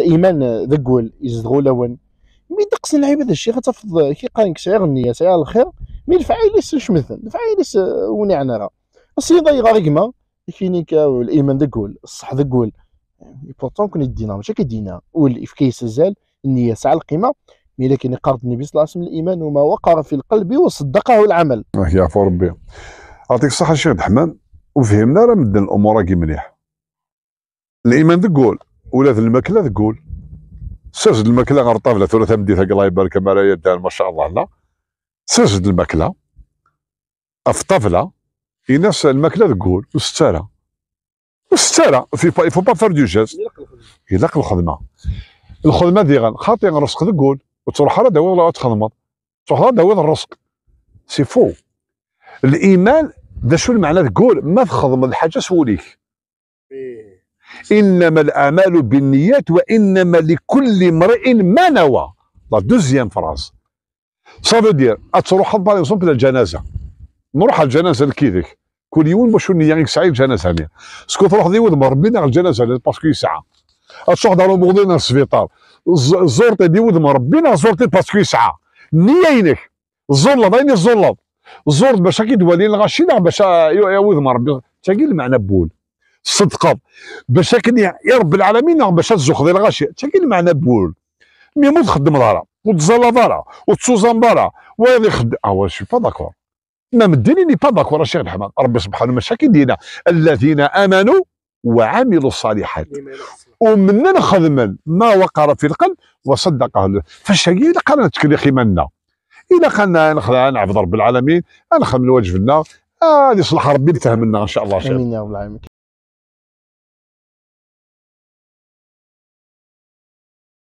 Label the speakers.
Speaker 1: الايمان آه، ذقول يزدغو لون مي دقس اللعيبه هذا الشيء غتفض كي لك شعير النيه تاع الخير مي الفعايليس شمثن الفعايليس وني راه السيده رقمه كينيكا والايمان ذقول الصح ذقول يعني بورتون كون يدينا ماشي كيدينا كيس الزال النيه تاع القيمه مي لكن قرض النبي صلى الله عليه وسلم الايمان وما وقر في القلب وصدقه العمل.
Speaker 2: آه، يعفو ربي. يعطيك الصحه الشيخ الرحمن وفهمنا راه مدن الامور كي مليح. الايمان ذقول ولا الماكله تقول سجد الماكله غير طابله ثلاثه مديتها الله يبارك ما يدها ما شاء الله لا سجد الماكله في ينسى الماكله تقول وستاره وستاره في با فو با فار دو جيست يلاق الخدمه الخدمه ديغا خاطي رزق تقول وتروح راه داوي ولا تخدم تروح راه داوي الرزق سي فو الايمان ذا شو المعنى تقول ما تخدم الحاجه سوليك إنما الأعمال بالنيات وإنما لكل امرئ ما نوى لا دوزيام فراز صافي دير اتروح تروح par exemple للجنازة نروح على الجنازة لكيدك كل يوم باش نيا غير سعيد الجنازة هنا سكو تروح ذي ودم على الجنازة باسكو ساعة تروح دار المغضين للسبيطار زورتي دي ودم ربينا زورتي باسكو ساعة زور الله ضايني زور الله الزلط باش كي دوالين الغاشي باش يا ودم ربي تاكي المعنى بول صدقه باش يا رب العالمين نعم باش تزخذ الغاشيه تاكين معنا بول مي مو تخدم دارا وتزلا دارا وتسوزان دارا وهذا يخدم اه شي با داكور ما مديني ني با داكور الشيخ الحمام ربي سبحانه مشاكل دينا الذين امنوا وعملوا الصالحات ومن نخدم ما وقر في القلب وصدقه فاش هي قال لك تكري خيمنا الا قالنا نخدع نعبد رب العالمين نخدم الواجب لنا آه، هذه آه يصلح ربي تفهمنا ان شاء الله امين
Speaker 1: يا رب العالمين